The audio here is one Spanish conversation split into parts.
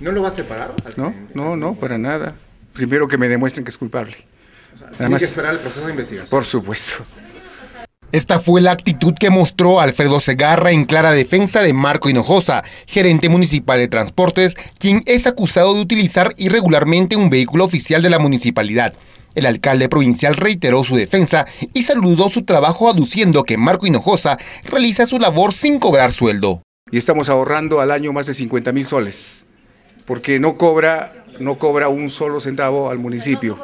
¿No lo va a separar? No, no, no, para nada. Primero que me demuestren que es culpable. O que esperar el proceso de investigación. Por supuesto. Esta fue la actitud que mostró Alfredo Segarra en clara defensa de Marco Hinojosa, gerente municipal de transportes, quien es acusado de utilizar irregularmente un vehículo oficial de la municipalidad. El alcalde provincial reiteró su defensa y saludó su trabajo aduciendo que Marco Hinojosa realiza su labor sin cobrar sueldo. Y estamos ahorrando al año más de 50 mil soles porque no cobra, no cobra un solo centavo al municipio.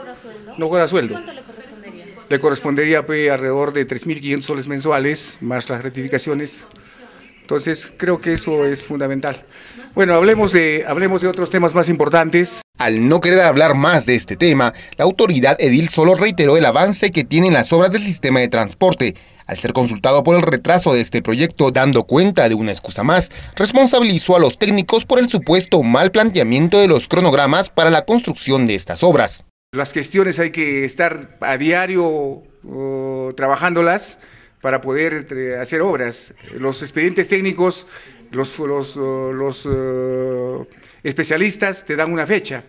No cobra sueldo. le correspondería? Le correspondería pues, alrededor de 3.500 soles mensuales, más las rectificaciones. Entonces, creo que eso es fundamental. Bueno, hablemos de, hablemos de otros temas más importantes. Al no querer hablar más de este tema, la autoridad edil solo reiteró el avance que tienen las obras del sistema de transporte, al ser consultado por el retraso de este proyecto dando cuenta de una excusa más, responsabilizó a los técnicos por el supuesto mal planteamiento de los cronogramas para la construcción de estas obras. Las cuestiones hay que estar a diario trabajándolas para poder eh, hacer obras. Los expedientes técnicos, los, eh, especialistas te dan una fecha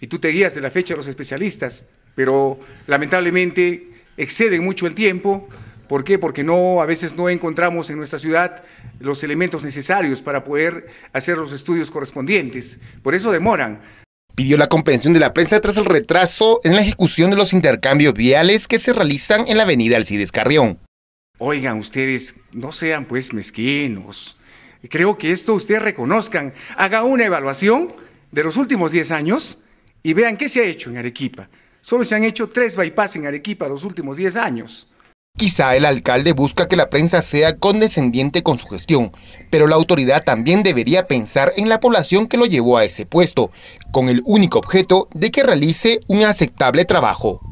y tú te guías de la fecha de los especialistas, pero lamentablemente exceden mucho el tiempo. ¿Por qué? Porque no, a veces no encontramos en nuestra ciudad los elementos necesarios para poder hacer los estudios correspondientes. Por eso demoran. Pidió la comprensión de la prensa tras el retraso en la ejecución de los intercambios viales que se realizan en la avenida Alcides Carrión. Oigan, ustedes no sean pues mezquinos. Creo que esto ustedes reconozcan. Haga una evaluación de los últimos 10 años y vean qué se ha hecho en Arequipa. Solo se han hecho tres bypass en Arequipa los últimos 10 años. Quizá el alcalde busca que la prensa sea condescendiente con su gestión, pero la autoridad también debería pensar en la población que lo llevó a ese puesto, con el único objeto de que realice un aceptable trabajo.